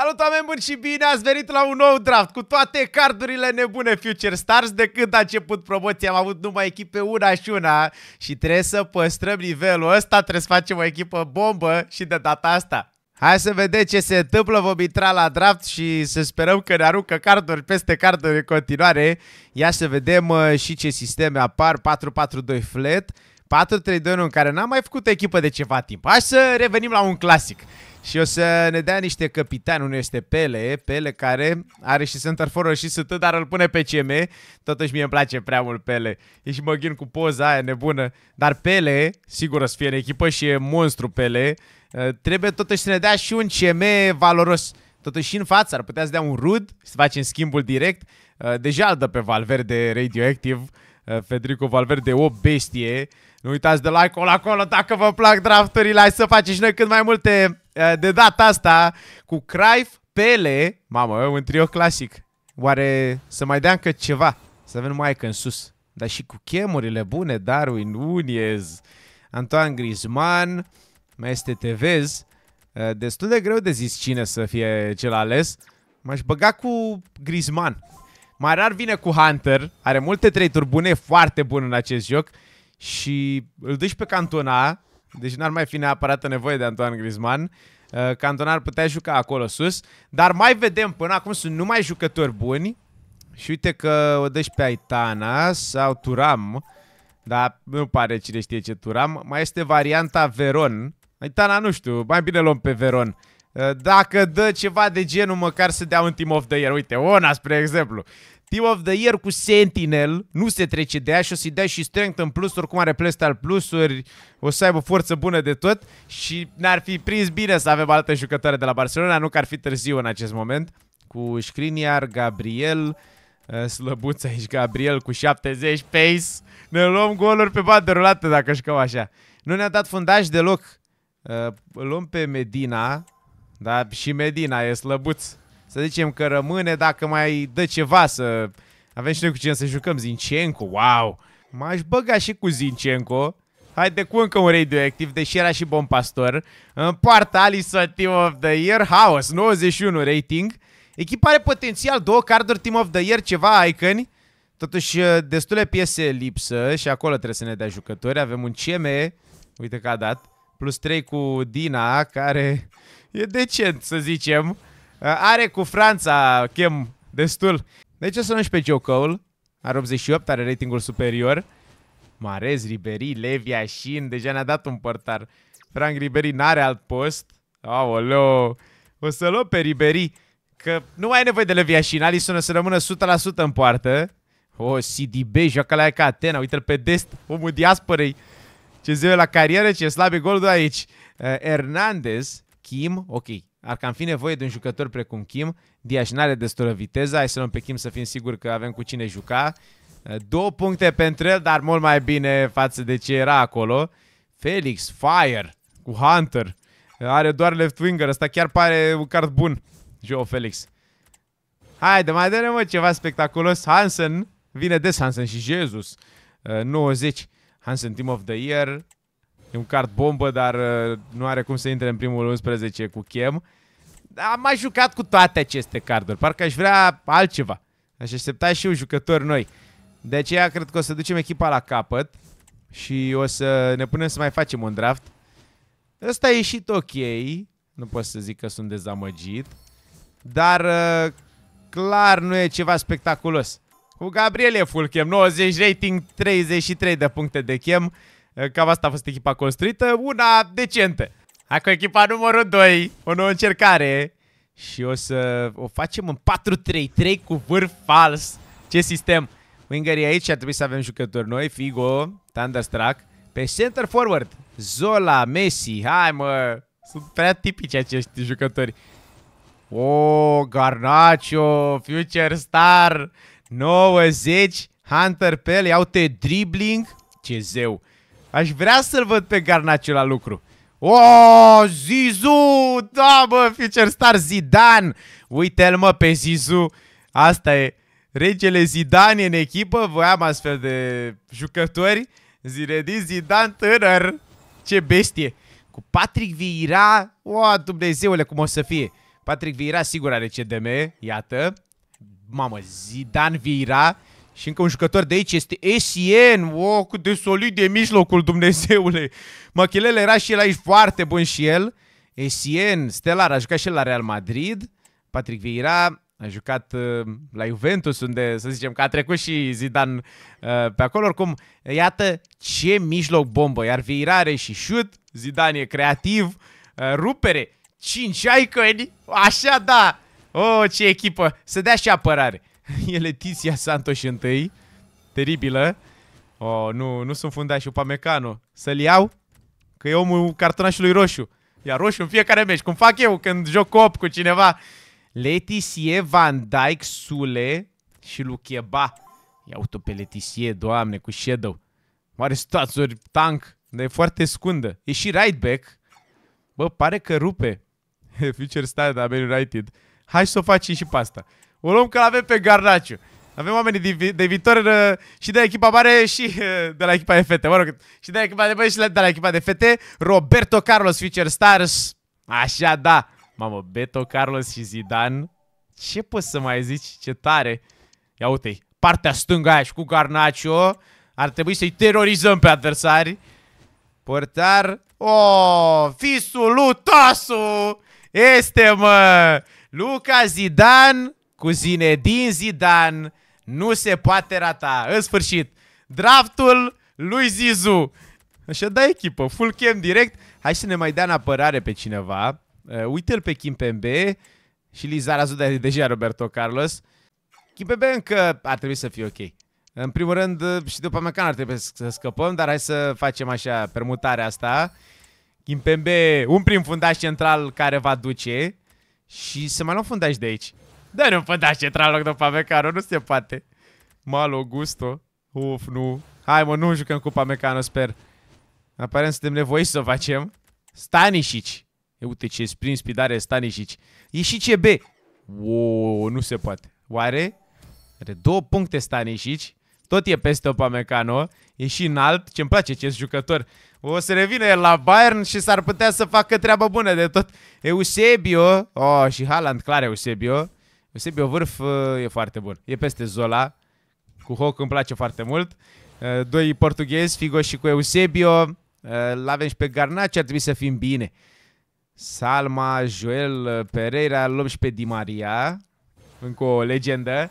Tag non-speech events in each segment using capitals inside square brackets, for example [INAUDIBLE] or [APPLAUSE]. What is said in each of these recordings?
Salut oameni buni și bine ați venit la un nou draft cu toate cardurile nebune Future Stars. De când a început promoția am avut numai echipe una și una și trebuie să păstrăm nivelul ăsta, trebuie să facem o echipă bombă și de data asta. Hai să vedem ce se întâmplă, vom intra la draft și să sperăm că ne aruncă carduri peste carduri în continuare. Ia să vedem uh, și ce sisteme apar, 4-4-2 flat, 4-3-2-1 în care n-am mai făcut echipă de ceva timp. Hai să revenim la un clasic. Și o să ne dea niște capitani, unul este Pele, Pele care are și center for și sunt, dar îl pune pe CM. Totuși mie îmi place prea mult Pele. E și mă ghin cu poza aia nebună. Dar Pele, sigur o să fie în echipă și e monstru Pele. Uh, trebuie totuși să ne dea și un CM valoros. Totuși și în față ar putea să dea un rud, să facem schimbul direct. Uh, deja îl dă pe Valverde Radioactive. Uh, Federico Valverde o bestie. Nu uitați de like-ul acolo dacă vă plac drafturile. Hai să faceți și noi cât mai multe eh, de data asta cu Craif, Pele, mamă, un trio clasic. Oare să mai dea încă ceva? Să avem mai în sus. Dar și cu chemurile bune, Darwin Nunez, Antoine Griezmann, mai este Tevez. Eh, destul de greu de zis cine să fie cel ales. M-aș băga cu Griezmann. Mai rar vine cu Hunter, are multe trei bune, foarte bun în acest joc și îl duci pe Cantona, deci n-ar mai fi neapărat nevoie de Antoine Griezmann, uh, Cantona ar putea juca acolo sus, dar mai vedem, până acum sunt numai jucători buni și uite că o dăși pe Aitana sau Turam, dar nu pare cine știe ce Turam, mai este varianta Veron, Aitana nu știu, mai bine luăm pe Veron, uh, dacă dă ceva de genul, măcar să dea un team of the year. Uite, Ona, spre exemplu. Team of the Year cu Sentinel nu se trece de ea și o să-i dea și strength în plus, oricum are playstyle plusuri, o să aibă forță bună de tot și ne-ar fi prins bine să avem altă jucătoare de la Barcelona, nu că ar fi târziu în acest moment, cu Scriniar, Gabriel, ă, slăbuț aici, Gabriel cu 70 pace, ne luăm goluri pe bat rulată dacă jucăm așa. Nu ne-a dat fundaj deloc, ă, îl luăm pe Medina, dar și Medina e slăbuț. Să zicem că rămâne dacă mai dă ceva să... Avem și noi cu cine să jucăm. Zinchenko, wow! M-aș băga și cu Zinchenko. Haide cu încă un radioactiv, deși era și bon pastor. În poartă Alisa, Team of the Year, House, 91 rating. Echipa are potențial două carduri Team of the Year, ceva icon. Totuși, eh, destule piese lipsă și acolo trebuie să ne dea jucători. Avem un CME, uite că a dat, plus 3 cu Dina, care e decent, să zicem. Uh, are cu Franța chem destul. De ce să nu pe Joe Cole? Are 88, are ratingul superior. Marez, Ribery, Levi, Ashin, deja ne-a dat un portar. Frank Ribery n-are alt post. Aoleo, o să luăm pe Ribery. Că nu mai ai nevoie de Levi Ashin, Alisson o să rămână 100% în poartă. O, oh, CDB, joacă la aia ca Atena, uite-l pe Dest, omul diasporei. Ce zeu la carieră, ce slabe de aici. Uh, Hernandez, Kim, ok, ar cam fi nevoie de un jucător precum Kim. Diaș n-are destulă viteză, hai să luăm pe Kim să fim siguri că avem cu cine juca. Eh, două puncte pentru el, dar mult mai bine față de ce era acolo. Felix, Fire, cu Hunter. Eh, are doar left winger, ăsta chiar pare un card bun. Joe Felix. Haide, mai dă mă ceva spectaculos. Hansen, vine des Hansen și Jesus. 90, eh, Hansen Team of the Year. E un card bombă, dar uh, nu are cum să intre în primul 11 cu chem. Am mai jucat cu toate aceste carduri. Parcă aș vrea altceva. Aș aștepta și eu jucători noi. De aceea cred că o să ducem echipa la capăt. Și o să ne punem să mai facem un draft. Ăsta a ieșit ok. Nu pot să zic că sunt dezamăgit. Dar uh, clar nu e ceva spectaculos. Cu e full chem, 90 rating, 33 de puncte de chem. Eh, cam asta a fost echipa construită, una decentă. Hai cu echipa numărul 2, o nouă încercare. Și o să o facem în 4-3-3 cu vârf fals. Ce sistem? Winger e aici ar trebui să avem jucători noi. Figo, Thunderstruck. Pe center forward, Zola, Messi. Hai mă, sunt prea tipici acești jucători. O, oh, Garnacho, Future Star, 90, Hunter Pele, iau-te dribbling. Ce zeu. Aș vrea să-l văd pe Garnaciu la lucru. O, oh, Zizu! Da, bă, future star Zidane! Uite-l, mă, pe Zizu! Asta e regele Zidane în echipă. Voiam astfel de jucători. Zinedine Zidane tânăr. Ce bestie! Cu Patrick Vieira, o, oh, Dumnezeule, cum o să fie! Patrick Vieira sigur are CDM, iată. Mamă, Zidane Vieira și încă un jucător de aici este Esien. O, cât de solid e mijlocul, Dumnezeule. Machelele era și el aici foarte bun și el. Esien, stelar, a jucat și el la Real Madrid. Patrick Vieira a jucat uh, la Juventus, unde să zicem că a trecut și Zidane uh, pe acolo. Oricum, iată ce mijloc bombă. Iar Vieira are și șut, Zidane e creativ, uh, rupere, 5 iconi, așa da! O, oh, ce echipă! Să dea și apărare! [LAUGHS] E Letizia Santos întâi. Teribilă. Oh, nu, nu sunt fundașul Pamecano. Să-l iau? Că e omul cartonașului roșu. Ia roșu în fiecare meci, cum fac eu când joc cop cu cineva. Letizie Van Dijk, Sule și Lucheba. Ia uite pe Letizie, doamne, cu Shadow. Mare stațuri, tank, dar e foarte scundă. E și right back. Bă, pare că rupe. [LAUGHS] Future style dar United. Hai să o facem și pe asta. O luăm că avem pe Garnaciu. Avem oameni de, de viitor uh, și de echipa mare și uh, de la echipa de fete, mă rog, și de la echipa de băieți și de la echipa de fete. Roberto Carlos, Future Stars. Așa, da. Mamă, Beto, Carlos și Zidane. Ce poți să mai zici? Ce tare. Ia uite-i. Partea stângă aia și cu Garnacio. Ar trebui să-i terorizăm pe adversari. Portar. Oh, fisul Lutasu. Este, mă! Luca Zidane cu din Zidane nu se poate rata. În sfârșit, draftul lui Zizu. Așa da echipă, full cam direct. Hai să ne mai dea în apărare pe cineva. Uh, Uite-l pe Kimpembe și Lizarazu de deja Roberto Carlos. Kimpembe încă ar trebui să fie ok. În primul rând, uh, și după Mecan ar trebui să scăpăm, dar hai să facem așa permutarea asta. Kimpembe, un prim fundaș central care va duce și să mai luăm fundaș de aici. Dar nu pădașe loc de Pamecano, nu se poate. Malo gusto. Uf, nu. Hai mă, nu jucăm cu Pamecano, sper. Aparent suntem nevoiți să o facem. Stanișici. E, uite ce speed spidare Stanișici. E și CB. Wow, nu se poate. Oare? Are două puncte Stanișici. Tot e peste Pamecano. E și înalt. Ce-mi place acest jucător. O să revină el la Bayern și s-ar putea să facă treabă bună de tot. Eusebio. Oh, și Haaland, clar Eusebio. Eusebio Vârf uh, e foarte bun. E peste Zola. Cu Hoc îmi place foarte mult. Uh, doi portughezi, Figo și cu Eusebio. Uh, l-avem și pe Garnace, ar trebui să fim bine. Salma, Joel, Pereira, luăm și pe Di Maria. Încă o legendă.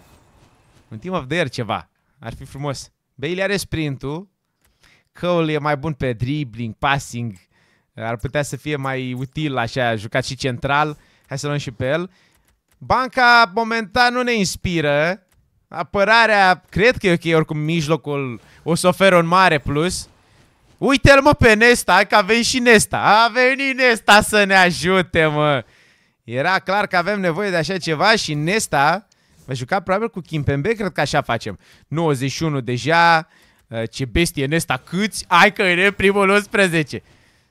Un team of the year ceva. Ar fi frumos. Bailey are sprintul. Cole e mai bun pe dribbling, passing. Ar putea să fie mai util așa, jucat și central. Hai să luăm și pe el. Banca momentan nu ne inspiră. Apărarea, cred că e ok, oricum mijlocul o să oferă un mare plus. Uite-l mă pe Nesta, că a venit și Nesta. A venit Nesta să ne ajute, mă. Era clar că avem nevoie de așa ceva și Nesta va juca probabil cu Kimpembe, cred că așa facem. 91 deja, uh, ce bestie Nesta, câți? Hai că e primul 11.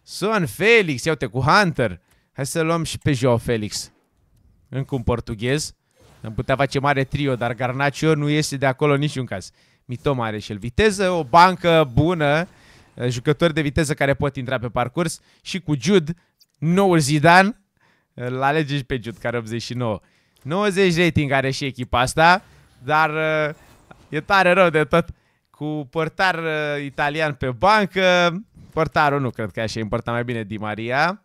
Son Felix, iau-te cu Hunter. Hai să luăm și pe Joao Felix. Încă un portughez. Am putea face mare trio, dar Garnaccio nu este de acolo niciun caz. Mitom are și el viteză, o bancă bună, eh, jucători de viteză care pot intra pe parcurs și cu Jude, noul Zidane, eh, îl alege și pe Jude, care 89. 90 rating are și echipa asta, dar eh, e tare rău de tot. Cu portar italian pe bancă, portarul nu cred că așa importa mai bine Di Maria.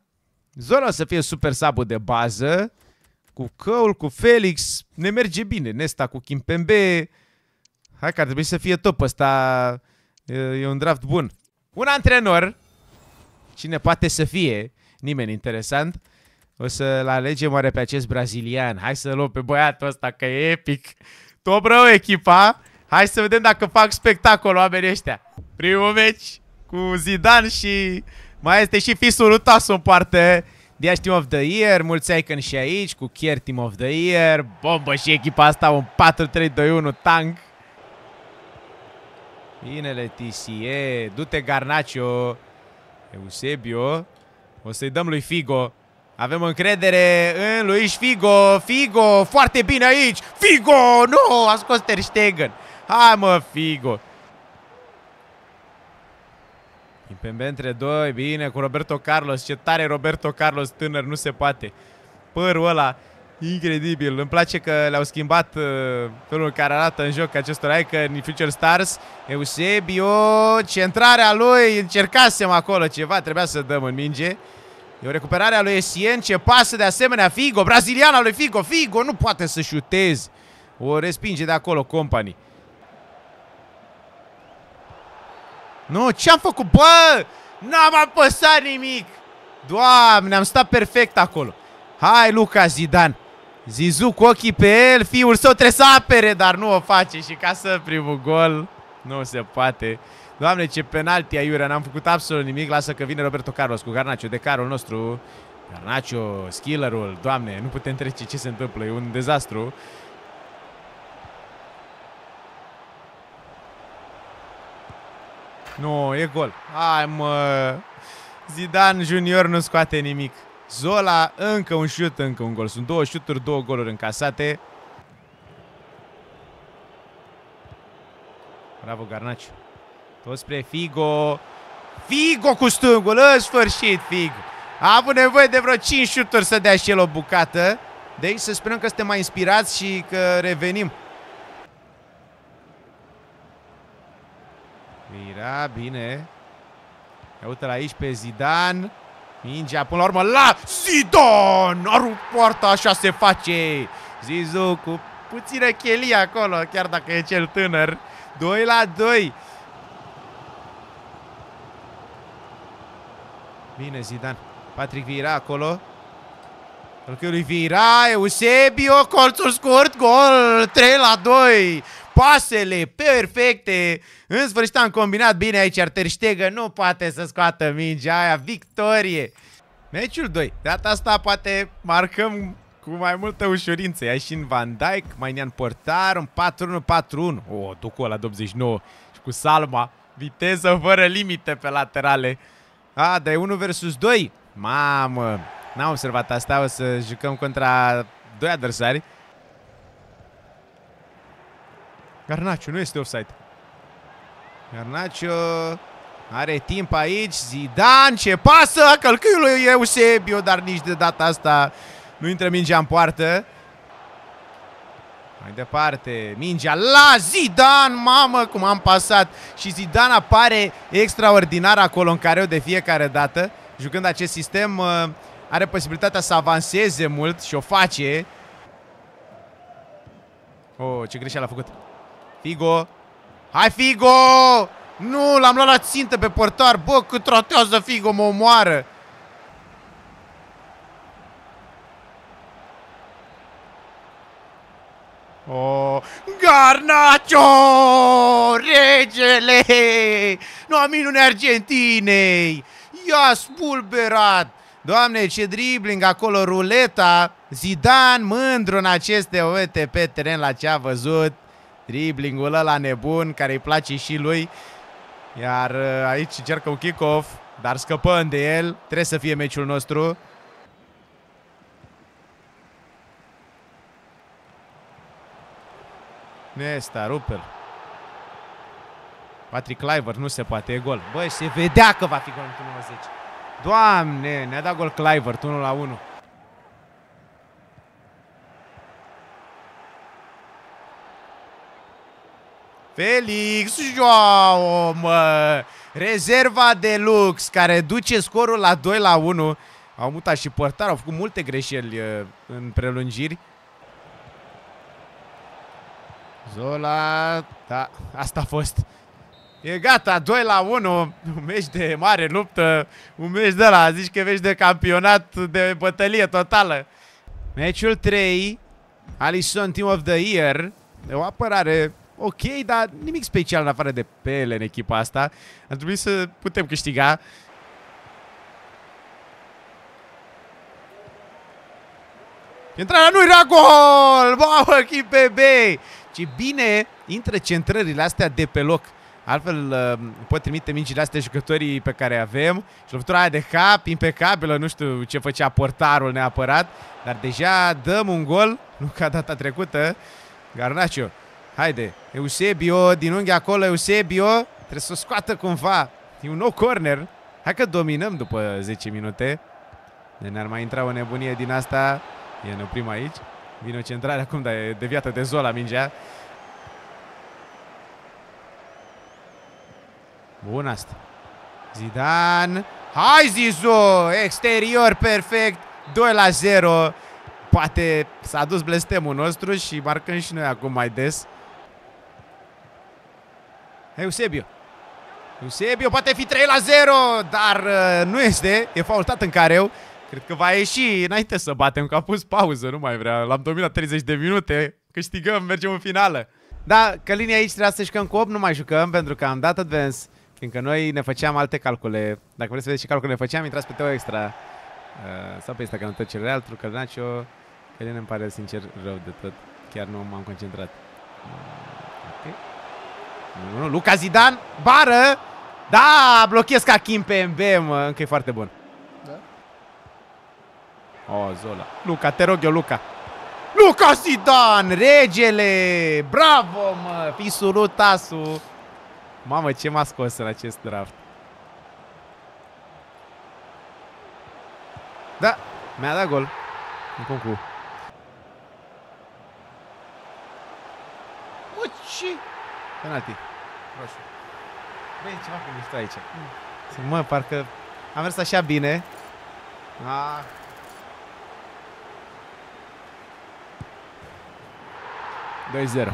Zona o să fie super sabu de bază cu Căul, cu Felix, ne merge bine. Nesta cu Kimpembe, hai că ar trebui să fie top ăsta, e un draft bun. Un antrenor, cine poate să fie, nimeni interesant, o să-l alegem oare pe acest brazilian. Hai să l luăm pe băiatul ăsta că e epic. Top rău echipa. Hai să vedem dacă fac spectacol oamenii ăștia. Primul meci cu Zidane și mai este și fisul lui Tasso în parte. Diaș Team of the Year, mulți icon și aici cu Kier Team of the Year. Bombă și echipa asta, un 4-3-2-1 tank. Bine, Leticia, du-te Garnacio, Eusebio. O să-i dăm lui Figo. Avem încredere în Luis Figo. Figo, foarte bine aici. Figo, nu, a scos Ter Stegen. Hai mă, Figo. Pembe între doi, bine, cu Roberto Carlos. Ce tare Roberto Carlos, tânăr, nu se poate. Părul ăla, incredibil. Îmi place că le-au schimbat uh, felul care arată în joc acestor că în Future Stars. Eusebio, centrarea lui, încercasem acolo ceva, trebuia să dăm în minge. E o recuperare a lui Essien, ce pasă de asemenea Figo, braziliana lui Figo, Figo nu poate să șutezi. O respinge de acolo companii. Nu, ce-am făcut? Bă, n-am apăsat nimic. Doamne, am stat perfect acolo. Hai, Luca Zidane Zizu cu ochii pe el, fiul său trebuie să apere, dar nu o face și ca să primul gol nu se poate. Doamne, ce penalti aiurea, n-am făcut absolut nimic, lasă că vine Roberto Carlos cu Garnacio, de carul nostru. Garnacio, skillerul, doamne, nu putem trece, ce se întâmplă, e un dezastru. Nu, e gol. Hai mă! Zidane Junior nu scoate nimic. Zola, încă un șut, încă un gol. Sunt două șuturi, două goluri încasate. Bravo, Garnaci. Tot spre Figo. Figo cu stângul, în sfârșit, Figo. A avut nevoie de vreo 5 șuturi să dea și el o bucată. Deci să sperăm că suntem mai inspirați și că revenim bine. Ia uite-l aici pe Zidane. Mingea până la urmă la Zidane! A rupt poarta, așa se face! Zizu cu puțină chelie acolo, chiar dacă e cel tânăr. 2 la 2. Bine, Zidane. Patrick Vira acolo. Tocchiul lui Vira, Eusebio, colțul scurt, gol, 3 la 2 pasele perfecte. În sfârșit am combinat bine aici, iar Ter nu poate să scoată mingea aia, victorie. Meciul 2. Data asta poate marcăm cu mai multă ușurință. Ia și în Van Dijk, mai ne-am Portar, un 4-1-4-1. O, oh, ducul ăla 89 și cu Salma. Viteză fără limite pe laterale. A, dar e 1 versus 2. Mamă, n-am observat asta, o să jucăm contra doi adversari. Garnaciu, nu este offside. Garnaciu are timp aici. Zidan ce pasă! Călcâiul lui Eusebio, dar nici de data asta nu intră mingea în poartă. Mai departe, mingea la Zidan mamă cum am pasat și Zidan apare extraordinar acolo în careu de fiecare dată. Jucând acest sistem uh, are posibilitatea să avanseze mult și o face. Oh, ce greșeală a făcut. Figo. Hai, Figo! Nu, l-am luat la țintă pe portar. Bă, cât tratează Figo, mă omoară. Oh, Garnacho, regele, nu am minune Argentinei, i-a spulberat. Doamne, ce dribling acolo, ruleta, Zidane mândru în aceste OET pe teren la ce a văzut. Driblingul ăla nebun care îi place și lui. Iar uh, aici încercă un kick-off, dar scăpăm de el. Trebuie să fie meciul nostru. Nesta, Rupel. Patrick Cliver, nu se poate, e gol. Băi, se vedea că va fi gol în 90. Doamne, ne-a dat gol Cliver, 1 la 1. Felix Joao, mă! Rezerva de lux care duce scorul la 2 la 1. Au mutat și portar, au făcut multe greșeli uh, în prelungiri. Zola, da, asta a fost. E gata, 2 la 1, un meci de mare luptă, un meci de la, zici că vezi de campionat, de bătălie totală. Meciul 3, Alison Team of the Year, o apărare ok, dar nimic special în afară de pele în echipa asta. Ar trebui să putem câștiga. Intrarea nu era gol! Mamă, KPB! Ce bine intră centrările astea de pe loc. Altfel uh, pot trimite mingile astea jucătorii pe care avem. Și lovitura aia de cap, impecabilă, nu știu ce făcea portarul neapărat. Dar deja dăm un gol, nu ca data trecută. Garnaciu Haide, Eusebio, din unghi acolo, Eusebio, trebuie să o scoată cumva. E un nou corner. Hai că dominăm după 10 minute. De ne-ar mai intra o nebunie din asta. E ne oprim aici. Vine o centrare acum, dar e deviată de Zola mingea. Bun asta. Zidan. Hai Zizu! Exterior perfect. 2 la 0. Poate s-a dus blestemul nostru și marcăm și noi acum mai des. Eusebio. Eusebio poate fi 3 la 0, dar uh, nu este. E faultat în careu. Cred că va ieși înainte să batem, că a pus pauză, nu mai vrea. L-am dominat 30 de minute, câștigăm, mergem în finală. Da, linia aici trebuia să jucăm cu 8, nu mai jucăm, pentru că am dat advance. Fiindcă noi ne făceam alte calcule. Dacă vreți să vedeți ce calcule ne făceam, intrați pe Teo Extra. Uh, sau pe Instagram tot cel real, Trucălnacio. Călin îmi pare sincer rău de tot. Chiar nu m-am concentrat. Uh. Luca Zidan, bară! Da, blochez ca Kim pe MB, mă, încă e foarte bun. Da? O, Zola. Luca, te rog eu, Luca. Luca Zidan, regele! Bravo, mă! Fisuru Tasu! Mamă, ce m-a scos în acest draft. Da, mi-a dat gol. În conclu. Penalti proaste. Băi, e ceva cu mișto aici. Mm. Mă, parcă am mers așa bine. Ah. Doi zero.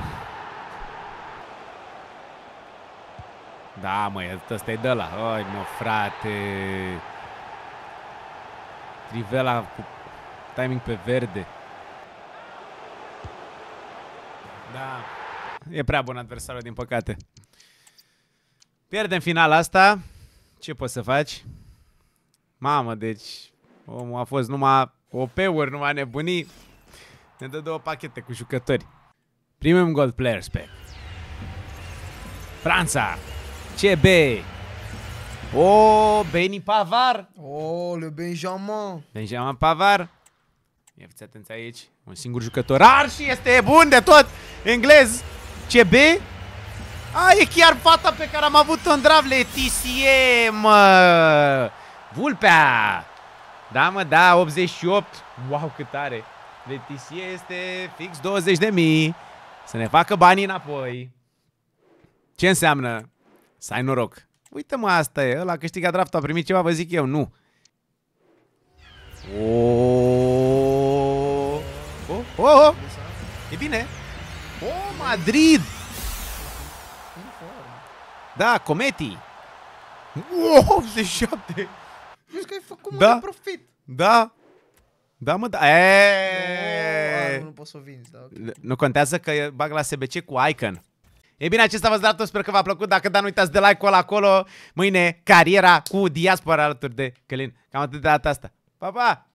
Da, mă, ăsta-i de ăla. Oi, mă, frate. Trivela cu timing pe verde. Da. E prea bun adversarul, din păcate. Pierdem finala asta. Ce poți să faci? Mamă, deci omul a fost numai OP-uri, numai nebunii. Ne dă două pachete cu jucători. Primim gold players pe Franța, CB, o, oh, Beni Pavar. O, oh, le Benjamin. Benjamin Pavar. Ia fiți atenți aici. Un singur jucător. Ar și este bun de tot. Englez. CB. A, e chiar fata pe care am avut-o în draft, Letitie, mă! Vulpea! Da, mă, da, 88. Wow, cât tare! Letitie este fix 20 de mii. Să ne facă banii înapoi. Ce înseamnă? Să ai noroc. Uite mă, asta e. Ăla a câștigat draftul, a primit ceva, vă zic eu. Nu. Oh, oh, oh. E bine. Oh, Madrid! Da, Cometi. Wow, 87! [LAUGHS] Vezi că ai făcut da. profit. Da. Da, mă, da. E... Nu, nu poți să o vinzi, da. Okay. Nu contează că bag la SBC cu Icon. E bine, acesta v-ați dat sper că v-a plăcut. Dacă da, nu uitați de like-ul acolo. Mâine, cariera cu diaspora alături de Călin. Cam atât de data asta. Pa, pa!